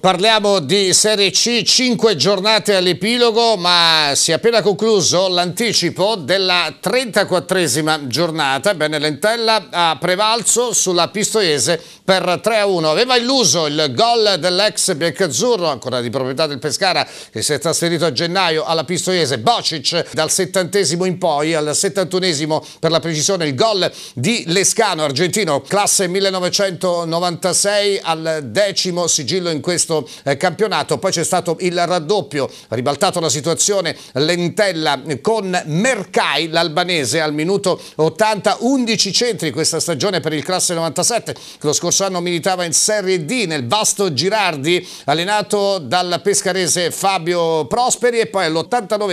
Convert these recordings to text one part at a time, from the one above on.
Parliamo di Serie C, 5 giornate all'epilogo, ma si è appena concluso l'anticipo della 34esima giornata. Bene, Lentella ha prevalso sulla Pistoiese per 3-1. Aveva illuso il gol dell'ex biancazzurro, ancora di proprietà del Pescara, che si è trasferito a gennaio alla Pistoiese. Bocic dal settantesimo in poi, al settantunesimo per la precisione, il gol di Lescano, argentino, classe 1996, al decimo sigillo in questa questo eh, campionato. Poi c'è stato il raddoppio, ribaltato la situazione, Lentella con Mercai, l'albanese, al minuto 80, 11 centri questa stagione per il classe 97, che lo scorso anno militava in Serie D nel vasto Girardi, allenato dal pescarese Fabio Prosperi e poi all'89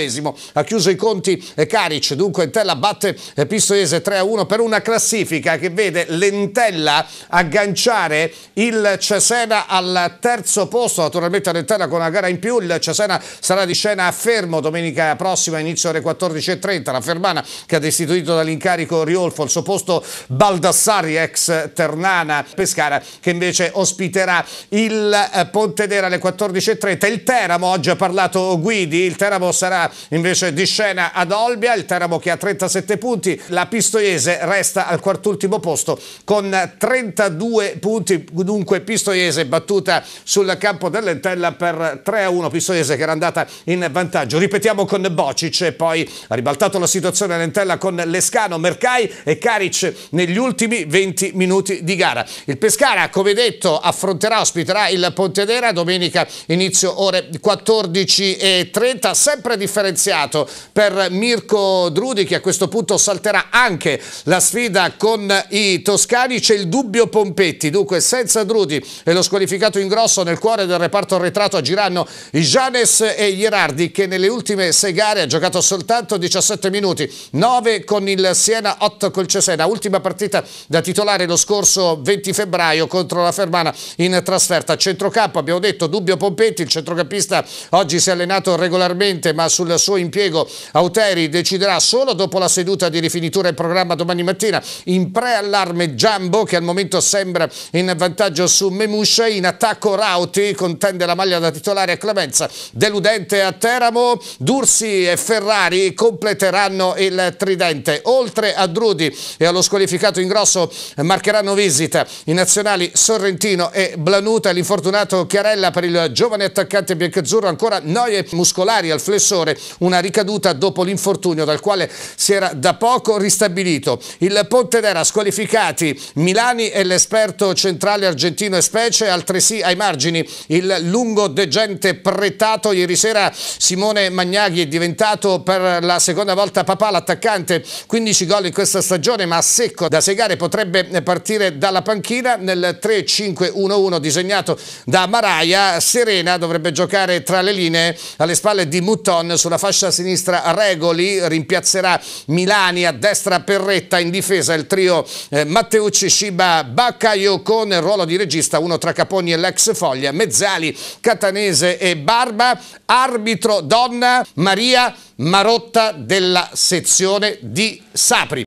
ha chiuso i conti Caric, eh, dunque Lentella batte eh, Pistoiese 3-1 per una classifica che vede Lentella agganciare il Cesena al terzo posto, naturalmente all'interno con una gara in più, il Cesena sarà di scena a Fermo domenica prossima inizio alle 14.30, la Fermana che ha destituito dall'incarico Riolfo al suo posto Baldassari ex Ternana Pescara che invece ospiterà il eh, Pontedera alle 14.30, il Teramo oggi ha parlato Guidi, il Teramo sarà invece di scena ad Olbia, il Teramo che ha 37 punti, la Pistoiese resta al quartultimo posto con 32 punti, dunque Pistoiese battuta sulla campo dell'Entella per 3-1 Pistoiese che era andata in vantaggio. Ripetiamo con Bocic e poi ha ribaltato la situazione l'Entella con Lescano, Mercai e Caric negli ultimi 20 minuti di gara. Il Pescara, come detto, affronterà, ospiterà il Pontedera domenica inizio ore 14.30, sempre differenziato per Mirko Drudi che a questo punto salterà anche la sfida con i toscani. C'è il dubbio Pompetti, dunque senza Drudi e lo squalificato in grosso nel cuore del reparto arretrato agiranno Janes e Gerardi che nelle ultime sei gare ha giocato soltanto 17 minuti, 9 con il Siena, 8 col Cesena, ultima partita da titolare lo scorso 20 febbraio contro la Fermana in trasferta. Centrocampo abbiamo detto Dubbio Pompetti, il centrocampista oggi si è allenato regolarmente ma sul suo impiego Auteri deciderà solo dopo la seduta di rifinitura in programma domani mattina in preallarme Giambo che al momento sembra in vantaggio su Memuscia, in attacco Raut Totti contende la maglia da titolare a Clemenza, deludente a Teramo, Dursi e Ferrari completeranno il tridente, oltre a Drudi e allo squalificato ingrosso marcheranno visita i nazionali Sorrentino e Blanuta, l'infortunato Chiarella per il giovane attaccante biancazzurro ancora noie muscolari al flessore, una ricaduta dopo l'infortunio dal quale si era da poco ristabilito. Il Pontedera squalificati Milani e l'esperto centrale argentino e specie altresì ai margini il lungo degente pretato. Ieri sera Simone Magnaghi è diventato per la seconda volta papà l'attaccante, 15 gol in questa stagione ma a secco da segare potrebbe partire dalla panchina nel 3-5-1-1 disegnato da Maraia. Serena dovrebbe giocare tra le linee alle spalle di Mouton sulla fascia sinistra Regoli, rimpiazzerà Milani a destra Perretta in difesa il trio eh, Matteucci, Shiba, Baccaio con il ruolo di regista uno tra Caponi e l'ex Foglia Mezzali, Catanese e Barba, arbitro donna Maria Marotta della sezione di Sapri.